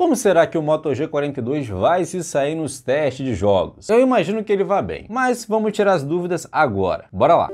Como será que o Moto G42 vai se sair nos testes de jogos? Eu imagino que ele vá bem, mas vamos tirar as dúvidas agora. Bora lá!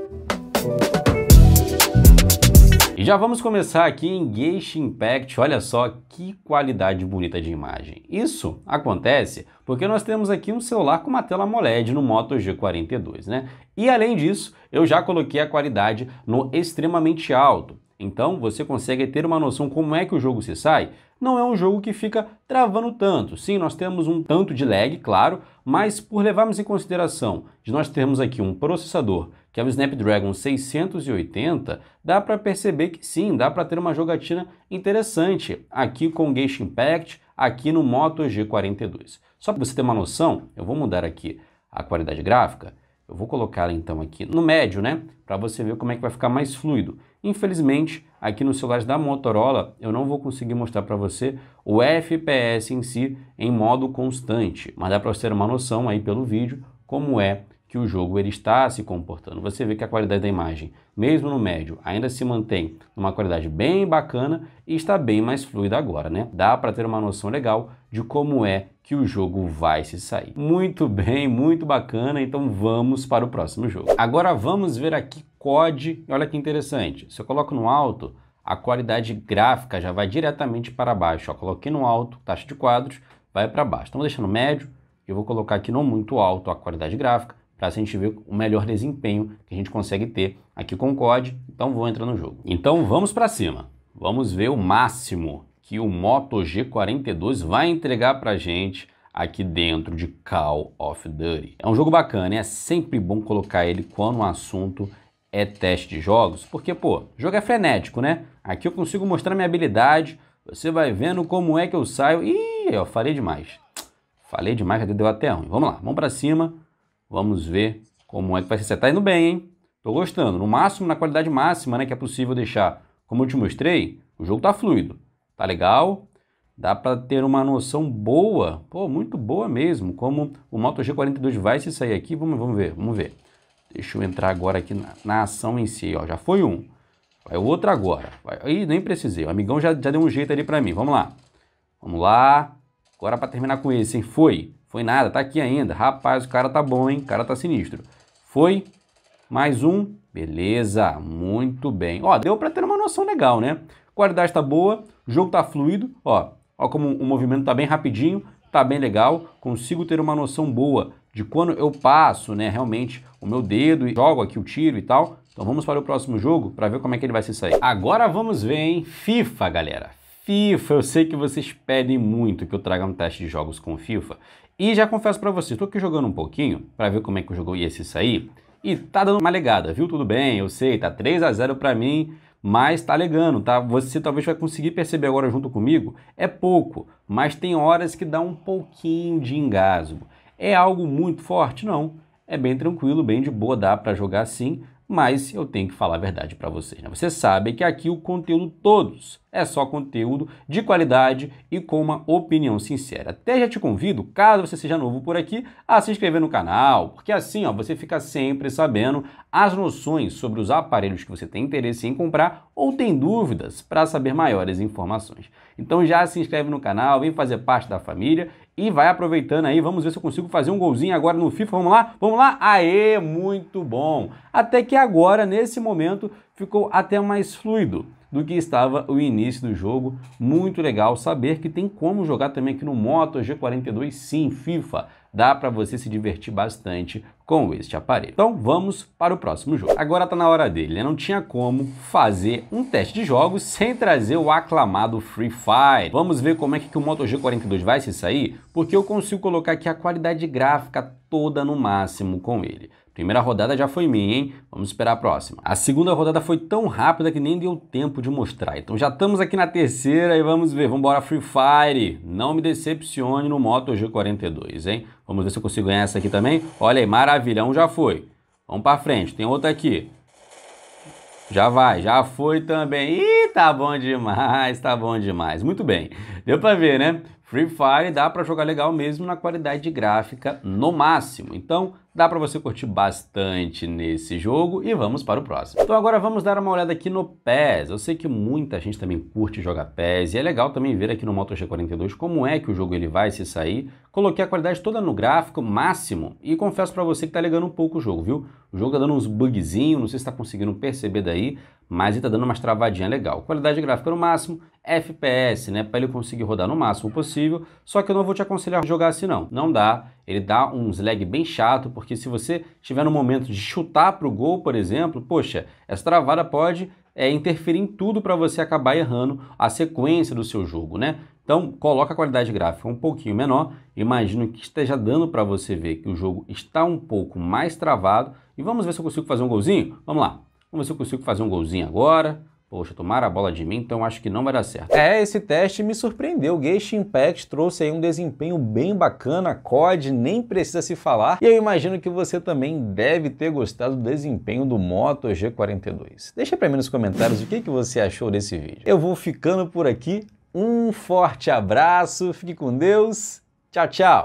E já vamos começar aqui em Gage Impact, olha só que qualidade bonita de imagem. Isso acontece porque nós temos aqui um celular com uma tela AMOLED no Moto G42, né? E além disso, eu já coloquei a qualidade no extremamente alto. Então você consegue ter uma noção como é que o jogo se sai. Não é um jogo que fica travando tanto. Sim, nós temos um tanto de lag, claro, mas por levarmos em consideração de nós termos aqui um processador que é o Snapdragon 680, dá para perceber que sim, dá para ter uma jogatina interessante aqui com o Impact, aqui no Moto G42. Só para você ter uma noção, eu vou mudar aqui a qualidade gráfica. Eu vou colocar então aqui no médio, né? Para você ver como é que vai ficar mais fluido. Infelizmente, aqui no celular da Motorola, eu não vou conseguir mostrar para você o FPS em si em modo constante, mas dá para você ter uma noção aí pelo vídeo como é que o jogo ele está se comportando. Você vê que a qualidade da imagem, mesmo no médio, ainda se mantém numa qualidade bem bacana e está bem mais fluida agora, né? Dá para ter uma noção legal de como é que o jogo vai se sair. Muito bem, muito bacana, então vamos para o próximo jogo. Agora vamos ver aqui COD, olha que interessante, se eu coloco no alto, a qualidade gráfica já vai diretamente para baixo. Eu coloquei no alto, taxa de quadros, vai para baixo. Então, vou deixar no médio, eu vou colocar aqui no muito alto a qualidade gráfica, para a gente ver o melhor desempenho que a gente consegue ter aqui com o COD. Então, vou entrar no jogo. Então, vamos para cima. Vamos ver o máximo que o Moto G42 vai entregar para a gente aqui dentro de Call of Duty. É um jogo bacana, é sempre bom colocar ele quando o assunto é teste de jogos, porque, pô, jogo é frenético, né? Aqui eu consigo mostrar minha habilidade, você vai vendo como é que eu saio. Ih, eu falei demais. Falei demais, já deu até ruim. Vamos lá, vamos pra cima. Vamos ver como é que vai ser. Você tá indo bem, hein? Tô gostando. No máximo, na qualidade máxima, né, que é possível deixar. Como eu te mostrei, o jogo tá fluido. Tá legal? Dá para ter uma noção boa, pô, muito boa mesmo, como o Moto G42 vai se sair aqui. Vamos, vamos ver, vamos ver. Deixa eu entrar agora aqui na, na ação em si, ó. Já foi um. Vai outro agora. Vai. Ih, nem precisei. O amigão já, já deu um jeito ali para mim. Vamos lá. Vamos lá. Agora para terminar com esse, hein? Foi. Foi nada, tá aqui ainda. Rapaz, o cara tá bom, hein? O cara tá sinistro. Foi. Mais um. Beleza, muito bem. Ó, deu para ter uma noção legal, né? Qualidade tá boa, o jogo tá fluido, ó. Ó como o movimento tá bem rapidinho, tá bem legal. Consigo ter uma noção boa de quando eu passo, né, realmente o meu dedo e jogo aqui o tiro e tal. Então vamos para o próximo jogo para ver como é que ele vai se sair. Agora vamos ver, hein? FIFA, galera. FIFA, eu sei que vocês pedem muito que eu traga um teste de jogos com FIFA. E já confesso para vocês, estou aqui jogando um pouquinho para ver como é que o jogo ia se sair. E tá dando uma legada, viu? Tudo bem, eu sei, tá 3 a 0 para mim, mas tá legando, tá? Você talvez vai conseguir perceber agora junto comigo, é pouco, mas tem horas que dá um pouquinho de engasgo. É algo muito forte? Não. É bem tranquilo, bem de boa, dá para jogar sim, mas eu tenho que falar a verdade para vocês. Né? Vocês sabem que aqui o conteúdo todos é só conteúdo de qualidade e com uma opinião sincera. Até já te convido, caso você seja novo por aqui, a se inscrever no canal, porque assim ó, você fica sempre sabendo as noções sobre os aparelhos que você tem interesse em comprar ou tem dúvidas para saber maiores informações. Então já se inscreve no canal, vem fazer parte da família e vai aproveitando aí. Vamos ver se eu consigo fazer um golzinho agora no FIFA. Vamos lá? Vamos lá? Aê, muito bom! Até que agora, nesse momento, ficou até mais fluido do que estava o início do jogo. Muito legal saber que tem como jogar também aqui no Moto G42 Sim FIFA dá para você se divertir bastante com este aparelho. Então vamos para o próximo jogo. Agora está na hora dele, né? Não tinha como fazer um teste de jogos sem trazer o aclamado Free Fire. Vamos ver como é que o Moto G42 vai se sair, porque eu consigo colocar aqui a qualidade gráfica toda no máximo com ele. Primeira rodada já foi minha, hein? Vamos esperar a próxima. A segunda rodada foi tão rápida que nem deu tempo de mostrar. Então já estamos aqui na terceira e vamos ver. Vamos embora Free Fire. Não me decepcione no Moto G42, hein? Vamos ver se eu consigo ganhar essa aqui também. Olha aí, maravilhão já foi. Vamos para frente. Tem outra aqui. Já vai, já foi também. Ih, tá bom demais, tá bom demais. Muito bem. Deu para ver, né? Free Fire dá para jogar legal mesmo na qualidade gráfica no máximo. Então, dá para você curtir bastante nesse jogo e vamos para o próximo. Então agora vamos dar uma olhada aqui no PES. Eu sei que muita gente também curte jogar PES e é legal também ver aqui no Moto G42 como é que o jogo ele vai se sair. Coloquei a qualidade toda no gráfico máximo e confesso para você que tá ligando um pouco o jogo, viu? O jogo tá dando uns bugzinhos, não sei se tá conseguindo perceber daí, mas ele está dando umas travadinhas legal. Qualidade gráfica no máximo, FPS, né, para ele conseguir rodar no máximo possível, só que eu não vou te aconselhar a jogar assim não, não dá, ele dá um lag bem chato, porque se você estiver no momento de chutar para o gol, por exemplo, poxa, essa travada pode é, interferir em tudo para você acabar errando a sequência do seu jogo, né? Então, coloca a qualidade gráfica um pouquinho menor, imagino que esteja dando para você ver que o jogo está um pouco mais travado, e vamos ver se eu consigo fazer um golzinho? Vamos lá! Vamos ver se eu consigo fazer um golzinho agora. Poxa, tomaram a bola de mim, então acho que não vai dar certo. É, esse teste me surpreendeu. Gage Impact trouxe aí um desempenho bem bacana, COD, nem precisa se falar. E eu imagino que você também deve ter gostado do desempenho do Moto G42. Deixa pra mim nos comentários o que, que você achou desse vídeo. Eu vou ficando por aqui. Um forte abraço, fique com Deus. Tchau, tchau.